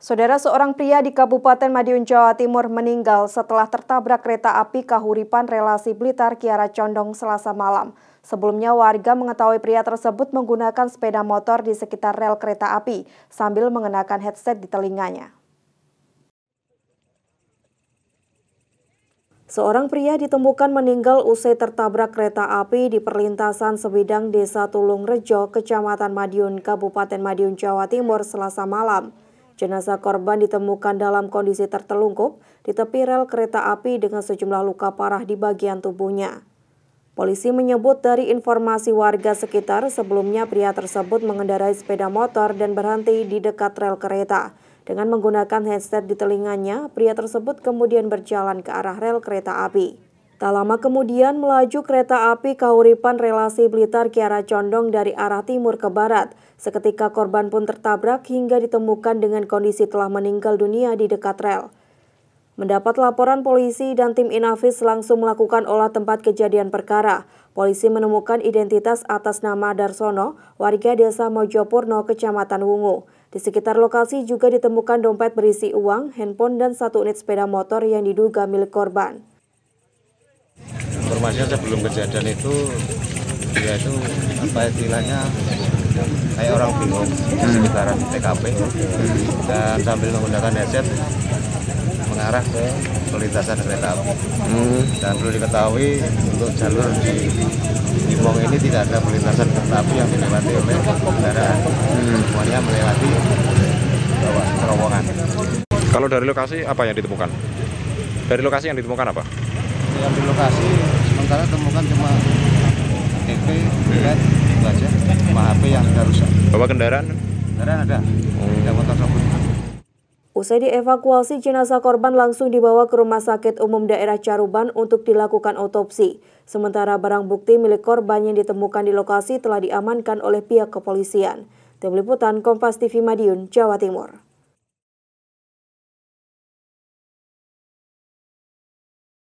Saudara seorang pria di Kabupaten Madiun, Jawa Timur meninggal setelah tertabrak kereta api Kahuripan relasi Blitar Kiara Condong selasa malam. Sebelumnya warga mengetahui pria tersebut menggunakan sepeda motor di sekitar rel kereta api sambil mengenakan headset di telinganya. Seorang pria ditemukan meninggal usai tertabrak kereta api di perlintasan sebidang Desa Tulung Rejo, Kecamatan Madiun, Kabupaten Madiun, Jawa Timur, selasa malam. Jenazah korban ditemukan dalam kondisi tertelungkup di tepi rel kereta api dengan sejumlah luka parah di bagian tubuhnya. Polisi menyebut dari informasi warga sekitar sebelumnya pria tersebut mengendarai sepeda motor dan berhenti di dekat rel kereta. Dengan menggunakan headset di telinganya, pria tersebut kemudian berjalan ke arah rel kereta api. Tak lama kemudian melaju kereta api Kauripan relasi Blitar Kiara Condong dari arah timur ke barat. Seketika korban pun tertabrak hingga ditemukan dengan kondisi telah meninggal dunia di dekat rel. Mendapat laporan polisi dan tim Inafis langsung melakukan olah tempat kejadian perkara. Polisi menemukan identitas atas nama Darsono, warga desa Mojopurno, kecamatan Wungu. Di sekitar lokasi juga ditemukan dompet berisi uang, handphone, dan satu unit sepeda motor yang diduga milik korban informasinya sebelum kejadian itu dia itu apa istilahnya kayak orang bingung di sekitaran TKP dan sambil menggunakan headset mengarah ke perlintasan kereta api hmm. dan perlu diketahui untuk jalur di Gimong ini tidak ada perlintasan kereta api yang dilewati oleh kendaraan hmm. semuanya melewati bawah terowongan kalau dari lokasi apa yang ditemukan? dari lokasi yang ditemukan apa? yang di lokasi sementara temukan cuma yang sudah rusak. Bawa kendaraan? Kendaraan ada. Tidak oh. motor sopir. Usai dievakuasi, jenazah korban langsung dibawa ke Rumah Sakit Umum Daerah Caruban untuk dilakukan otopsi. Sementara barang bukti milik korban yang ditemukan di lokasi telah diamankan oleh pihak kepolisian. Tim Liputan Kompas TV Madiun, Jawa Timur.